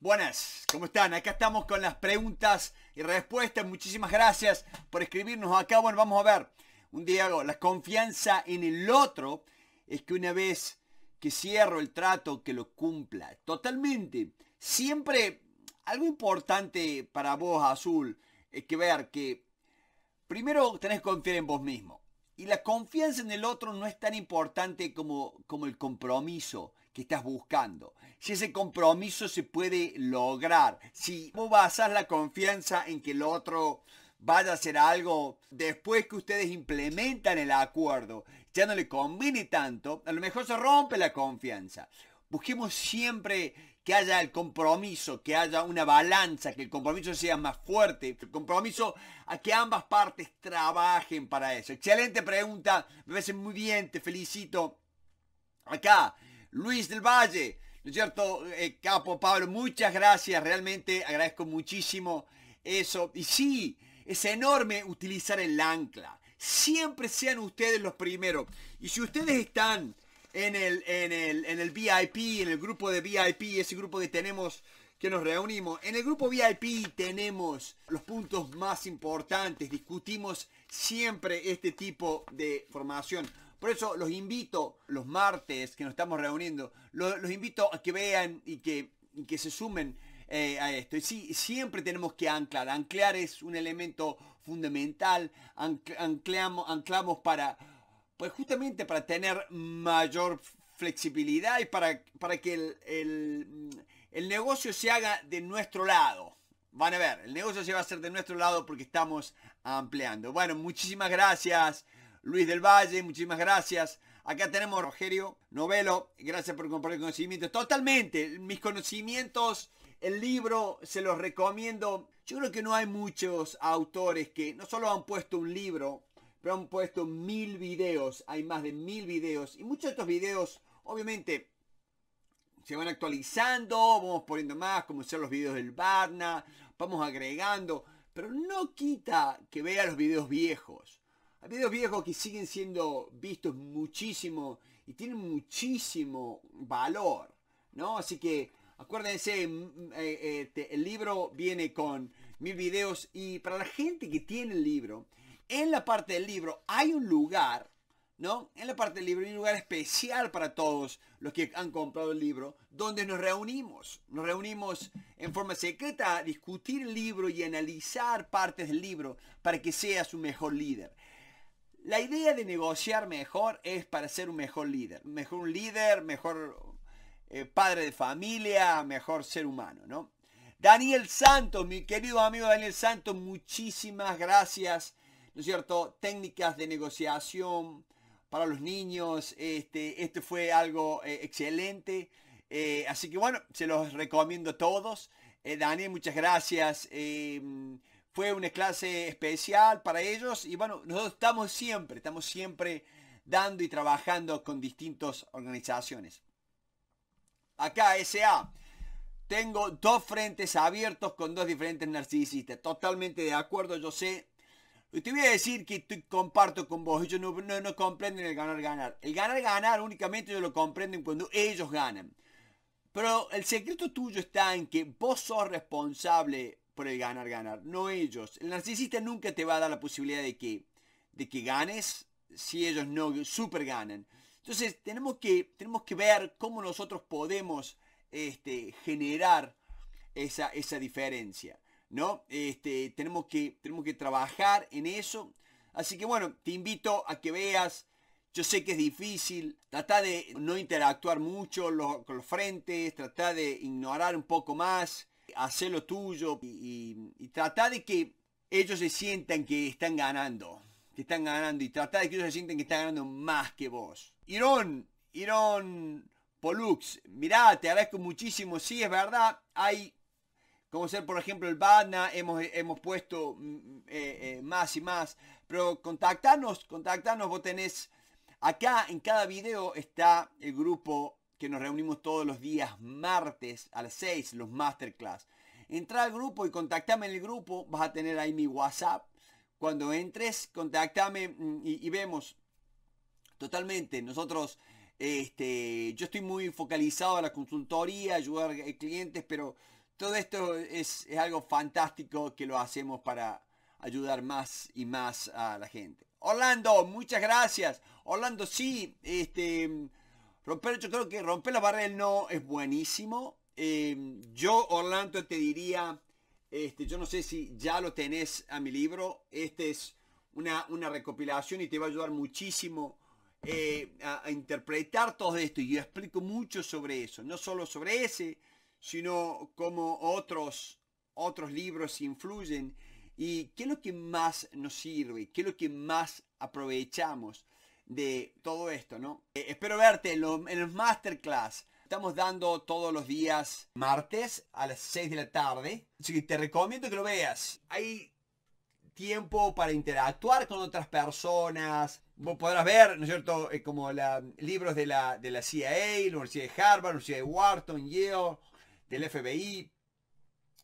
Buenas, ¿cómo están? Acá estamos con las preguntas y respuestas. Muchísimas gracias por escribirnos acá. Bueno, vamos a ver. Un día la confianza en el otro es que una vez que cierro el trato, que lo cumpla. Totalmente. Siempre algo importante para vos, Azul, es que ver que primero tenés que confiar en vos mismo. Y la confianza en el otro no es tan importante como, como el compromiso estás buscando. Si ese compromiso se puede lograr, si vos basas la confianza en que el otro vaya a hacer algo después que ustedes implementan el acuerdo, ya no le conviene tanto, a lo mejor se rompe la confianza. Busquemos siempre que haya el compromiso, que haya una balanza, que el compromiso sea más fuerte, el compromiso a que ambas partes trabajen para eso. Excelente pregunta, me parece muy bien, te felicito. Acá Luis del Valle, ¿no es cierto? Eh, eh, capo Pablo, muchas gracias, realmente agradezco muchísimo eso. Y sí, es enorme utilizar el ancla. Siempre sean ustedes los primeros. Y si ustedes están en el, en el, en el VIP, en el grupo de VIP, ese grupo que tenemos que nos reunimos. En el grupo VIP tenemos los puntos más importantes, discutimos siempre este tipo de formación. Por eso los invito los martes que nos estamos reuniendo, los, invito a que vean y que, que se sumen eh, a esto. Y sí, siempre tenemos que anclar. Anclar es un elemento fundamental. anclamos, anclamos para, pues justamente para tener mayor flexibilidad y para, para que el, el negocio se haga de nuestro lado. Van a ver, el negocio se va a hacer de nuestro lado porque estamos ampliando. Bueno, muchísimas gracias. Luis del Valle, muchísimas gracias. Acá tenemos Rogerio Novelo, gracias por compartir conocimientos. Totalmente, mis conocimientos, el libro se los recomiendo. Yo creo que no hay muchos autores que no solo han puesto un libro, pero han puesto mil videos. Hay más de mil videos. Y muchos de estos videos, obviamente, se van actualizando, vamos poniendo más, como son los videos del Barna, vamos agregando, pero no quita que vea los videos viejos. Hay videos viejos que siguen siendo vistos muchísimo y tienen muchísimo valor, ¿no? Así que acuérdense, mm, mm, eh, eh, el libro viene con mil videos y para la gente que tiene el libro, en la parte del libro hay un lugar, ¿no? En la parte del libro hay un lugar especial para todos los que han comprado el libro, donde nos reunimos. Nos reunimos en forma secreta a discutir el libro y analizar partes del libro para que sea su mejor líder. La idea de negociar mejor es para ser un mejor líder, mejor un líder, mejor eh, padre de familia, mejor ser humano, ¿no? Daniel Santos, mi querido amigo Daniel Santos, muchísimas gracias, ¿no es cierto? Técnicas de negociación para los niños, este, este fue algo eh, excelente, eh, así que bueno, se los recomiendo a todos. Daniel, muchas gracias fue una clase especial para ellos y bueno, nosotros estamos siempre, estamos siempre dando y trabajando con distintas organizaciones. Acá, SA. Tengo dos frentes abiertos con dos diferentes narcisistas. Totalmente de acuerdo, yo sé. Y te voy a decir que comparto con vos. Ellos no, no, comprenden el ganar-ganar. El ganar-ganar únicamente ellos lo comprenden cuando ellos ganan. Pero el secreto tuyo está en que vos sos responsable por el ganar, ganar. No ellos. El narcisista nunca te va a dar la posibilidad de que, de que ganes si ellos no super ganan. Entonces tenemos que, tenemos que ver cómo nosotros podemos este, generar esa, esa diferencia. ¿no? Este, tenemos, que, tenemos que trabajar en eso. Así que bueno, te invito a que veas. Yo sé que es difícil. Trata de no interactuar mucho con los frentes. Trata de ignorar un poco más hacer lo tuyo y, y, de que ellos se sientan que están ganando, que están ganando y tratar de que ellos se sientan que están ganando más que vos. Irón, Irón Polux, mirá, te agradezco muchísimo, sí, es verdad, hay... Como ser, por ejemplo, el Badna, hemos, hemos puesto mm, mm, eh, eh, más y más. Pero contactanos, contactanos, vos tenés Acá en cada video está el grupo que nos reunimos todos los días martes a las 6, los masterclass. Entra al grupo y contactame en el grupo, vas a tener ahí mi WhatsApp. Cuando entres, contactame mm, y, vemos totalmente. Nosotros, este, yo estoy muy focalizado a la consultoría, ayudar a eh, clientes, pero todo esto es, es algo fantástico que lo hacemos para ayudar más y más a la gente. Orlando, muchas gracias. Orlando, sí, este, Romper, yo creo que romper la barra del no es buenísimo. Em, yo, Orlando, te diría, este, yo no sé si ya lo tenés a mi libro. Este es una, recopilación y te va a ayudar muchísimo eh, a, interpretar todo esto. Y yo explico mucho sobre eso. No solo sobre ese, sino cómo otros, otros libros influyen. ¿Y qué es lo que más nos sirve? ¿Qué es lo que más aprovechamos? de todo esto, ¿no? Eh, espero verte en, el masterclass. Estamos dando todos los días martes a las 6 de la tarde. Así que te recomiendo que lo veas. Hay tiempo para interactuar con otras personas. Vos podrás ver, ¿no es cierto?, eh, como la, libros de la, de la CIA, la Universidad de Harvard, la Universidad de Wharton, Yale, del FBI,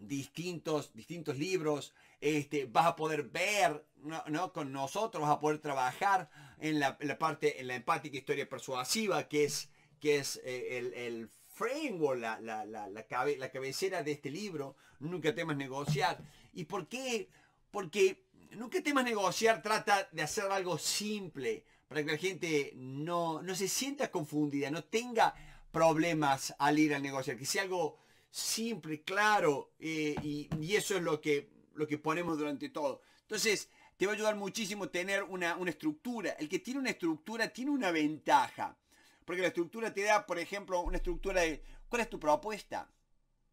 distintos, distintos libros, este, vas a poder ver ¿no? con nosotros, vas a poder trabajar en la, parte, en la empática historia persuasiva, que es, que es eh, el, framework, la, la, cabecera de este libro, Nunca temas negociar. ¿Y por qué? Porque Nunca temas negociar trata de hacer algo simple para que la gente no, no se sienta confundida, no tenga problemas al ir a negociar, que sea algo simple, claro, eh, y, eso es lo que, lo que ponemos durante todo. Entonces, te va a ayudar muchísimo tener una, estructura. El que tiene una estructura tiene una ventaja. Porque la estructura te da, por ejemplo, una estructura de cuál es tu propuesta.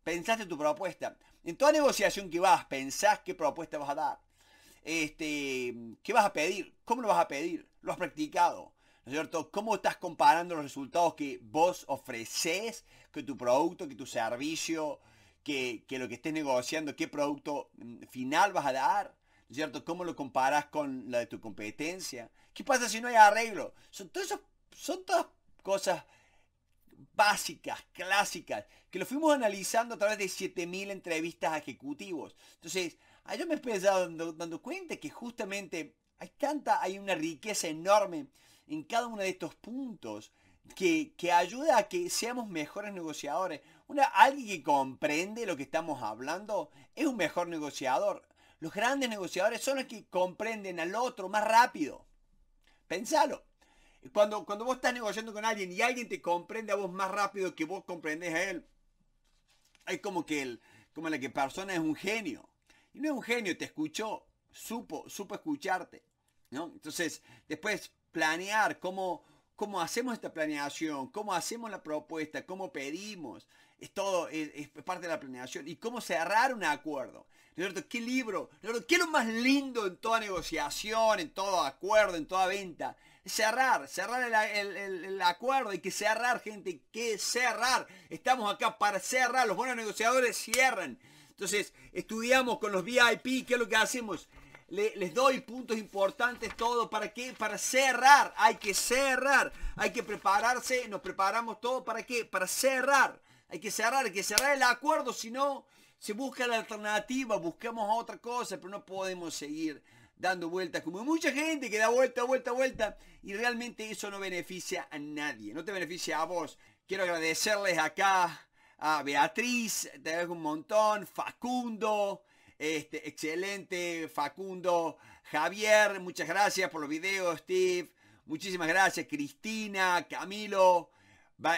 Pensaste tu propuesta. En toda negociación que vas, pensás qué propuesta vas a dar. Este, ¿Qué vas a pedir? ¿Cómo lo vas a pedir? ¿Lo has practicado? cierto? ¿Cómo estás comparando los resultados que vos ofreces, que tu producto, que tu servicio, que, lo que estés negociando, qué producto mm, final vas a dar? cierto? ¿Cómo lo comparas con la de tu competencia? ¿Qué pasa si no hay arreglo? Son, son todas cosas básicas, clásicas, que lo fuimos analizando a través de 7.000 entrevistas a ejecutivos. Entonces, yo me he dando, dando cuenta que justamente hay tanta, hay una riqueza enorme en cada uno de estos puntos que, ayuda a que seamos mejores negociadores. Una, alguien que comprende lo que estamos hablando es un mejor negociador. Los grandes negociadores son los que comprenden al otro más rápido. Pensalo. Cuando, cuando vos estás negociando con alguien y alguien te comprende a vos más rápido que vos comprendes a él, es como que el, como la que persona es un genio. Y no es un genio, te escuchó, supo, supo escucharte. ¿no? Entonces, después planear, cómo, cómo hacemos esta planeación, cómo hacemos la propuesta, cómo pedimos. Es todo, es, parte de la planeación. Y cómo cerrar un acuerdo. ¿Cierto? ¿Qué libro? ¿Qué es lo más lindo en toda negociación, en todo acuerdo, en toda venta? Cerrar, cerrar el, acuerdo. Hay que cerrar, gente. que cerrar. Estamos acá para cerrar. Los buenos negociadores cierran. Entonces, estudiamos con los VIP. ¿Qué es lo que hacemos? les doy puntos importantes, todo. ¿Para qué? Para cerrar. Hay que cerrar. Hay que prepararse. Nos preparamos todo. ¿Para qué? Para cerrar. Hay que cerrar. Hay que cerrar el acuerdo. Si no, se busca la alternativa. Buscamos otra cosa. Pero no podemos seguir dando vueltas. Como mucha gente que da vuelta, vuelta, vuelta. Y realmente eso no beneficia a nadie. No te beneficia a vos. Quiero agradecerles acá a Beatriz. Te agradezco un montón. Facundo. Este, excelente, Facundo, Javier, muchas gracias por los videos, Steve. Muchísimas gracias, Cristina, Camilo,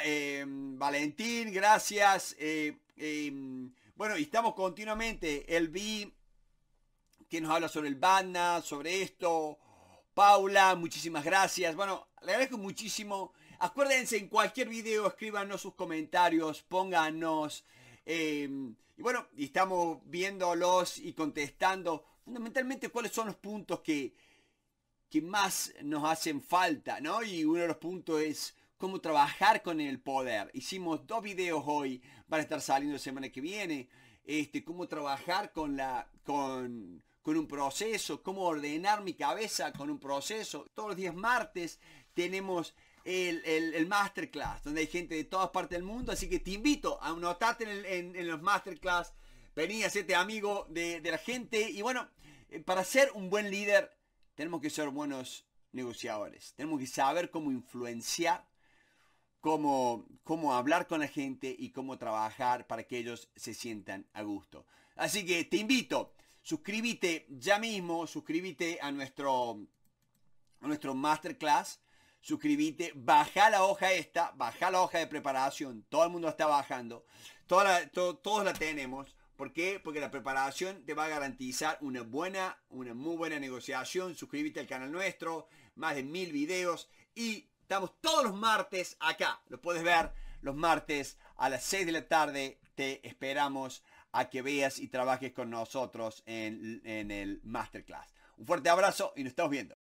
em, Valentín, gracias. Eh, em, bueno, y estamos continuamente. El B, que nos habla sobre el Banna, sobre esto. Paula, muchísimas gracias. Bueno, le agradezco muchísimo. Acuérdense, en cualquier video escríbanos sus comentarios, pónganos Em, y bueno, y estamos viéndolos y contestando fundamentalmente cuáles son los puntos que, que más nos hacen falta, ¿no? Y uno de los puntos es cómo trabajar con el poder. Hicimos dos videos hoy, van a estar saliendo la semana que viene, este, cómo trabajar con, la, con, con un proceso, cómo ordenar mi cabeza con un proceso. Todos los días martes tenemos el, masterclass, donde hay gente de todas partes del mundo. Así que te invito a anotarte en, los masterclass. Vení a hacerte amigo de, de la gente. Y bueno, eh, para ser un buen líder, tenemos que ser buenos negociadores. Tenemos que saber cómo influenciar, cómo, cómo hablar con la gente y cómo trabajar para que ellos se sientan a gusto. Así que te invito, suscríbete ya mismo, suscríbete a nuestro, a nuestro masterclass suscríbete, baja la hoja esta, baja la hoja de preparación, todo el mundo está bajando, todos la tenemos. ¿Por qué? Porque la preparación te va a garantizar una buena, una muy buena negociación. Suscríbete al canal nuestro, más de mil videos y estamos todos los martes acá. Lo puedes ver los martes a las 6 de la tarde. Te esperamos a que veas y trabajes con nosotros en el masterclass. Un fuerte abrazo y nos estamos viendo.